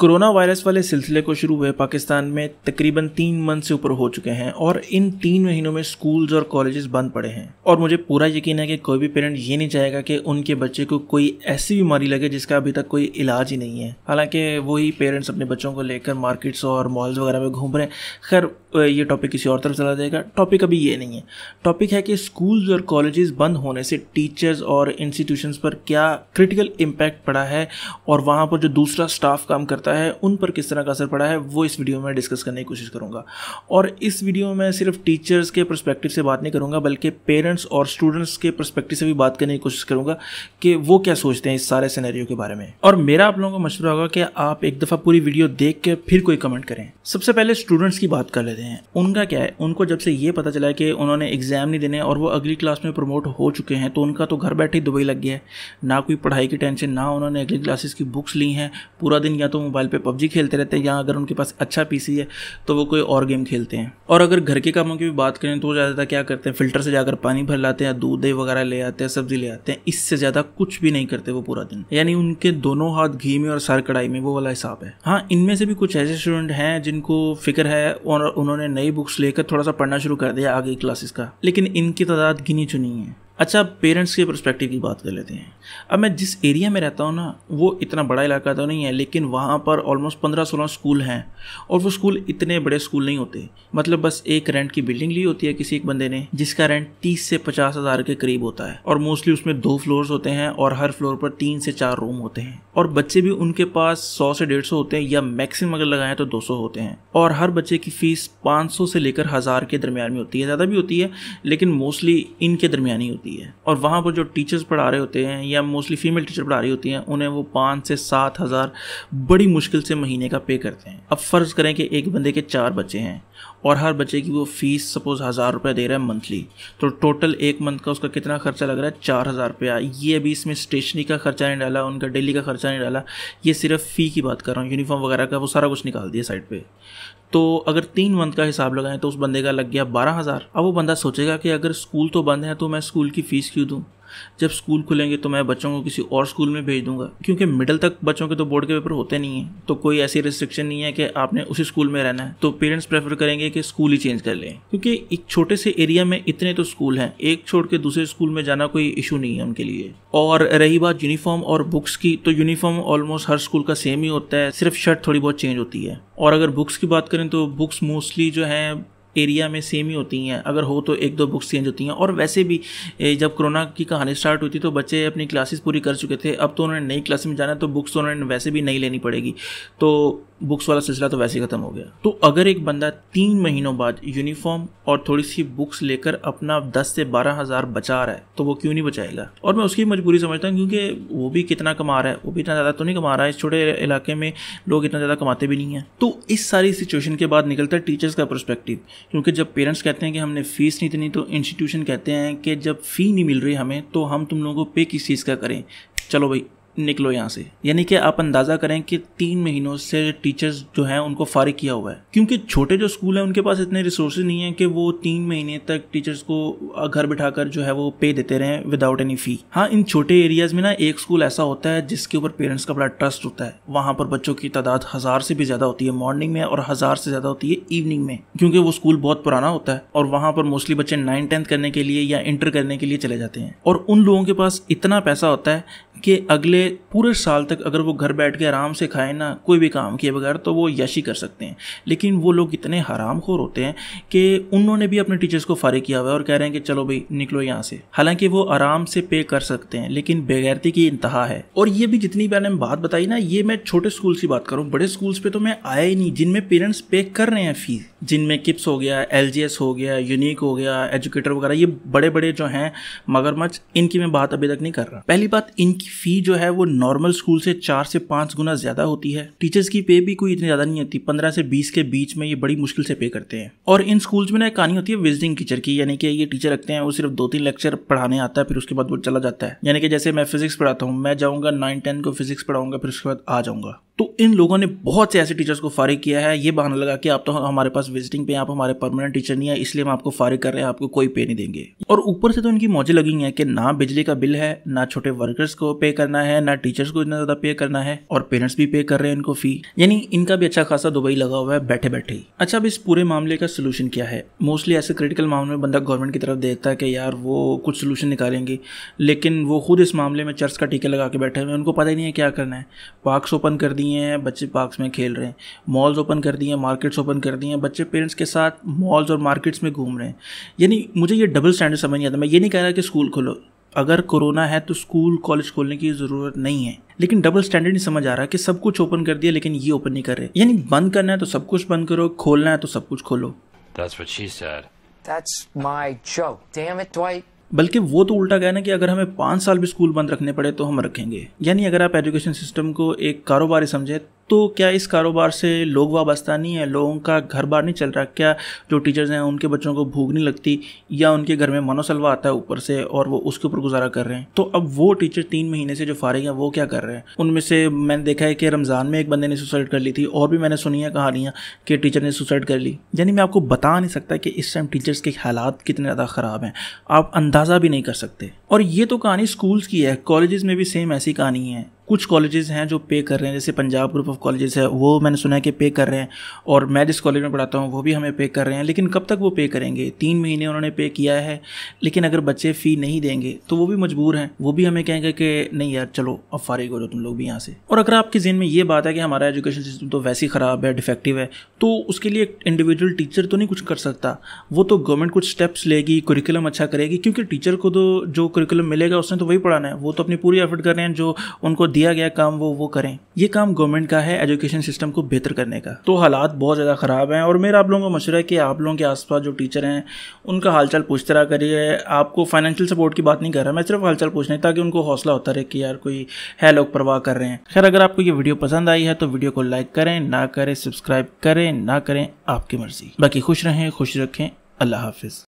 Corona virus वाले सिलसिले को शुरू हुए पाकिस्तान में तकरीबन तीन मंथ से ऊपर हो चुके हैं और इन तीन महीनों में स्कूल्स और कॉलेजेस बंद पड़े हैं और मुझे पूरा यकीन है कि कोई भी पेरेंट ये नहीं चाहेगा कि उनके बच्चे को कोई ऐसी बीमारी लगे जिसका अभी तक कोई इलाज ही नहीं है हालांकि वही पेरेंट्स अपने बच्चों को लेकर मार्केट्स और मॉल्स वगैरह में घूम रहे हैं खैर ये टॉपिक किसी और तरफ चला जाएगा टॉपिक अभी ये नहीं है टॉपिक है कि स्कूल्स और कॉलेजेस बंद होने से टीचर्स और इंस्टीट्यूशंस पर क्या क्रिटिकल इम्पैक्ट पड़ा है और वहाँ पर जो दूसरा स्टाफ काम करता करता है उन पर किस तरह का असर पड़ा है वो इस वीडियो में डिस्कस करने की कोशिश करूँगा और इस वीडियो में सिर्फ टीचर्स के परस्पेक्टिव से बात नहीं करूँगा बल्कि पेरेंट्स और स्टूडेंट्स के परस्पेक्टिव से भी बात करने की कोशिश करूँगा कि वो क्या सोचते हैं इस सारे सिनेरियो के बारे में और मेरा आप लोगों को मशवरा होगा कि आप एक दफ़ा पूरी वीडियो देख के फिर कोई कमेंट करें सबसे पहले स्टूडेंट्स की बात कर लेते हैं उनका क्या है उनको जब से ये पता चला है कि उन्होंने एग्ज़ाम नहीं देने और वो अगली क्लास में प्रमोट हो चुके हैं तो उनका तो घर बैठे दुबई लग गया है ना कोई पढ़ाई की टेंशन ना उन्होंने अगली क्लासेस की बुक्स ली हैं पूरा दिन या तो मोबाइल मोबाइल पे पबजी खेलते रहते हैं या अगर उनके पास अच्छा पीसी है तो वो कोई और गेम खेलते हैं और अगर घर के कामों की भी बात करें तो ज़्यादातर क्या करते हैं फिल्टर से जाकर पानी भर लाते हैं दूध दही वगैरह ले आते हैं सब्जी ले आते हैं इससे ज़्यादा कुछ भी नहीं करते वो पूरा दिन यानी उनके दोनों हाथ घी में और सर कढ़ाई में वो वाला हिसाब है हाँ इनमें से भी कुछ ऐसे स्टूडेंट हैं जिनको फिक्र है और उन्होंने नई बुक्स लेकर थोड़ा सा पढ़ना शुरू कर दिया आगे क्लासेस का लेकिन इनकी तादाद गिनी चुनी है अच्छा पेरेंट्स के परस्पेक्टिव की बात कर लेते हैं अब मैं जिस एरिया में रहता हूँ ना वो इतना बड़ा इलाका तो नहीं है लेकिन वहाँ पर ऑलमोस्ट पंद्रह सोलह स्कूल हैं और वो स्कूल इतने बड़े स्कूल नहीं होते मतलब बस एक रेंट की बिल्डिंग ली होती है किसी एक बंदे ने जिसका रेंट तीस से पचास हज़ार के करीब होता है और मोस्टली उसमें दो फ्लोर्स होते हैं और हर फ्लोर पर तीन से चार रूम होते हैं और बच्चे भी उनके पास सौ से डेढ़ सौ होते हैं या मैक्सिमम अगर लगाएं तो दो सौ होते हैं और हर बच्चे की फीस पाँच सौ से लेकर हज़ार के दरमियान में होती है ज़्यादा भी होती है लेकिन मोस्टली इनके दरमियान ही होती है जाती है और वहाँ पर जो टीचर्स पढ़ा रहे होते हैं या मोस्टली फीमेल टीचर पढ़ा रही होती हैं उन्हें वो पाँच से सात हज़ार बड़ी मुश्किल से महीने का पे करते हैं अब फ़र्ज़ करें कि एक बंदे के चार बच्चे हैं और हर बच्चे की वो फ़ीस सपोज़ हज़ार रुपये दे रहा है मंथली तो टोटल एक मंथ का उसका कितना खर्चा लग रहा है चार हज़ार रुपया ये अभी इसमें स्टेशनरी का खर्चा नहीं डाला उनका डेली का खर्चा नहीं डाला ये सिर्फ फ़ी की बात कर रहा हूँ यूनिफॉर्म वगैरह का वो सारा कुछ निकाल दिया साइड पर तो अगर तीन मंथ का हिसाब लगाएं तो उस बंदे का लग गया बारह हज़ार अब वो बंदा सोचेगा कि अगर स्कूल तो बंद है तो मैं स्कूल की फ़ीस क्यों दूँ जब स्कूल खुलेंगे तो मैं बच्चों को किसी और स्कूल में भेज दूंगा क्योंकि मिडल तक बच्चों के तो बोर्ड के पेपर होते नहीं हैं तो कोई ऐसी रिस्ट्रिक्शन नहीं है कि आपने उसी स्कूल में रहना है तो पेरेंट्स प्रेफर करेंगे कि स्कूल ही चेंज कर लें क्योंकि एक छोटे से एरिया में इतने तो स्कूल हैं एक छोड़ के दूसरे स्कूल में जाना कोई इशू नहीं है उनके लिए और रही बात यूनिफॉर्म और बुक्स की तो यूनिफॉर्म ऑलमोस्ट हर स्कूल का सेम ही होता है सिर्फ शर्ट थोड़ी बहुत चेंज होती है और अगर बुक्स की बात करें तो बुक्स मोस्टली जो है एरिया में सेम ही होती हैं अगर हो तो एक दो बुक्स चेंज होती हैं और वैसे भी जब कोरोना की कहानी स्टार्ट हुई थी तो बच्चे अपनी क्लासेस पूरी कर चुके थे अब तो उन्होंने नई क्लास में जाना है तो बुक्स तो उन्होंने वैसे भी नहीं लेनी पड़ेगी तो बुक्स वाला सिलसिला तो वैसे ही ख़त्म हो गया तो अगर एक बंदा तीन महीनों बाद यूनिफॉर्म और थोड़ी सी बुक्स लेकर अपना दस से बारह हज़ार बचा रहा है तो वो क्यों नहीं बचाएगा और मैं उसकी मजबूरी समझता हूँ क्योंकि वो भी कितना कमा रहा है वो भी इतना ज़्यादा तो नहीं कमा रहा है इस छोटे इलाके में लोग इतना ज़्यादा कमाते भी नहीं हैं तो इस सारी सिचुएशन के बाद निकलता है टीचर्स का परस्पेक्टिव क्योंकि जब पेरेंट्स कहते हैं कि हमने फ़ीस नहीं देनी तो इंस्टीट्यूशन कहते हैं कि जब फ़ी नहीं मिल रही हमें तो हम तुम लोगों को पे किस चीज़ का करें चलो भाई निकलो यहाँ से यानी कि आप अंदाज़ा करें कि तीन महीनों से टीचर्स जो हैं उनको फारिग किया हुआ है क्योंकि छोटे जो स्कूल हैं उनके पास इतने रिसोर्स नहीं है कि वो तीन महीने तक टीचर्स को घर बैठा कर जो है वो पे देते रहें विदाउट एनी फ़ी हाँ इन छोटे एरियाज़ में ना एक स्कूल ऐसा होता है जिसके ऊपर पेरेंट्स का बड़ा ट्रस्ट होता है वहाँ पर बच्चों की तादाद हज़ार से भी ज़्यादा होती है मॉर्निंग में और हज़ार से ज़्यादा होती है इवनिंग में क्योंकि वो स्कूल बहुत पुराना होता है और वहाँ पर मोस्टली बच्चे नाइन टेंथ करने के लिए या इंटर करने के लिए चले जाते हैं और उन लोगों के पास इतना पैसा होता है कि अगले पूरे साल तक अगर वो घर बैठ के आराम से खाएं ना कोई भी काम किए बगैर तो वो यशी कर सकते हैं लेकिन वो लोग इतने हराम खोर होते हैं कि उन्होंने भी अपने टीचर्स को फारिग किया हुआ है और कह रहे हैं कि चलो भाई निकलो यहाँ से हालांकि वो आराम से पे कर सकते हैं लेकिन बेगैरती की इंतहा है और ये भी जितनी मैंने बात बताई ना ये मैं छोटे स्कूल की बात करूँ बड़े स्कूल्स पे तो मैं आया ही नहीं जिनमें पेरेंट्स पे कर रहे हैं फीस जिनमें किप्स हो गया एल हो गया यूनिक हो गया एजुकेटर वगैरह ये बड़े बड़े जो हैं मगरमच्छ इनकी मैं बात अभी तक नहीं कर रहा पहली बात इनकी फ़ी जो है वो नॉर्मल स्कूल से चार से पाँच गुना ज़्यादा होती है टीचर्स की पे भी कोई इतनी ज़्यादा नहीं होती पंद्रह से बीस के बीच में ये बड़ी मुश्किल से पे करते हैं और इन स्कूल्स में ना कहानी होती है विजिटिंग टीचर की यानी कि ये टीचर रखते हैं वो सिर्फ दो तीन लेक्चर पढ़ाने आता है फिर उसके बाद वो चला जाता है यानी कि जैसे मैं फिजिक्स पढ़ाता हूँ मैं जाऊँगा नाइन टेन को फिजिक्स पढ़ाऊंगा फिर उसके बाद आ जाऊंगा तो इन लोगों ने बहुत से ऐसे टीचर्स को फारिग किया है ये बहाना लगा कि आप तो हमारे पास विजिटिंग पे आप हमारे परमानेंट टीचर नहीं है इसलिए हम आपको फारिग कर रहे हैं आपको कोई पे नहीं देंगे और ऊपर से तो इनकी मौजें लगी हैं कि ना बिजली का बिल है ना छोटे वर्कर्स को पे करना है ना टीचर्स को इतना ज़्यादा पे करना है और पेरेंट्स भी पे कर रहे हैं इनको फी यानी इनका भी अच्छा खासा दुबई लगा हुआ है बैठे बैठे ही अच्छा अब इस पूरे मामले का सोल्यूशन क्या है मोस्टली ऐसे क्रिटिकल मामले में बंदा गवर्नमेंट की तरफ देखता है कि यार वो कुछ सोल्यूशन निकालेंगे लेकिन वो खुद इस मामले में चर्च का टीका लगा के बैठे हुए उनको पता ही नहीं है क्या करना है पार्क्स ओपन कर दिए दिए हैं बच्चे पार्क्स में खेल रहे हैं मॉल्स ओपन कर दिए हैं मार्केट्स ओपन कर दिए हैं बच्चे पेरेंट्स के साथ मॉल्स और मार्केट्स में घूम रहे हैं यानी मुझे ये डबल स्टैंडर्ड समझ नहीं आता मैं ये नहीं कह रहा कि स्कूल खोलो अगर कोरोना है तो स्कूल कॉलेज खोलने की ज़रूरत नहीं है लेकिन डबल स्टैंडर्ड नहीं समझ आ रहा कि सब कुछ ओपन कर दिया लेकिन ये ओपन नहीं कर रहे यानी बंद करना है तो सब कुछ बंद करो खोलना है तो सब कुछ खोलो That's what she said. That's my joke. Damn it, Dwight. बल्कि वो तो उल्टा गया ना कि अगर हमें पाँच साल भी स्कूल बंद रखने पड़े तो हम रखेंगे यानी अगर आप एजुकेशन सिस्टम को एक कारोबारी समझें तो क्या इस कारोबार से लोग वाबस्ता नहीं है लोगों का घर बार नहीं चल रहा क्या जो टीचर्स हैं उनके बच्चों को भूख नहीं लगती या उनके घर में मनोसलवा आता है ऊपर से और वो उसके ऊपर गुजारा कर रहे हैं तो अब वो टीचर तीन महीने से जो फारिग हैं वो क्या कर रहे हैं उनमें से मैंने देखा है कि रमज़ान में एक बंदे ने सुसाइड कर ली थी और भी मैंने सुनी है कहानियाँ कि टीचर ने सुसाइड कर ली यानी मैं आपको बता नहीं सकता कि इस टाइम टीचर्स के हालात कितने ज़्यादा ख़राब हैं आप अंदाज़ा भी नहीं कर सकते और ये तो कहानी स्कूल्स की है कॉलेज़ में भी सेम ऐसी कहानी है कुछ कॉलेजेस हैं जो पे कर रहे हैं जैसे पंजाब ग्रुप ऑफ कॉलेजेस है वो मैंने सुना है कि पे कर रहे हैं और मैं जिस कॉलेज में पढ़ाता हूँ वो भी हमें पे कर रहे हैं लेकिन कब तक वो पे करेंगे तीन महीने उन्होंने पे किया है लेकिन अगर बच्चे फ़ी नहीं देंगे तो वो भी मजबूर हैं वो भी हमें कहेंगे कि नहीं यार चलो अब फारिग हो जाओ तुम लोग भी यहाँ से और अगर आपके जहन में ये बात है कि हमारा एजुकेशन सिस्टम तो वैसे ही ख़राब है डिफेक्टिव है तो उसके लिए इंडिविजुअल टीचर तो नहीं कुछ कर सकता वो तो गवर्नमेंट कुछ स्टेप्स लेगी करिकुलम अच्छा करेगी क्योंकि टीचर को तो जो करिकुलम मिलेगा उसने तो वही पढ़ाना है वो तो अपनी पूरी एफर्ट कर रहे हैं जो उनको दिया गया काम वो वो करें ये काम गवर्नमेंट का है एजुकेशन सिस्टम को बेहतर करने का तो हालात बहुत ज़्यादा ख़राब हैं और मेरा आप लोगों को मशवरा है कि आप लोगों के आसपास जो टीचर हैं उनका हालचाल पूछते रहा करिए आपको फाइनेंशियल सपोर्ट की बात नहीं कर रहा मैं सिर्फ हालचाल पूछने ताकि उनको हौसला होता रहे कि यार कोई है लोग परवाह कर रहे हैं खैर अगर आपको ये वीडियो पसंद आई है तो वीडियो को लाइक करें ना करें सब्सक्राइब करें ना करें आपकी मर्जी बाकी खुश रहें खुश रखें अल्लाह हाफिज़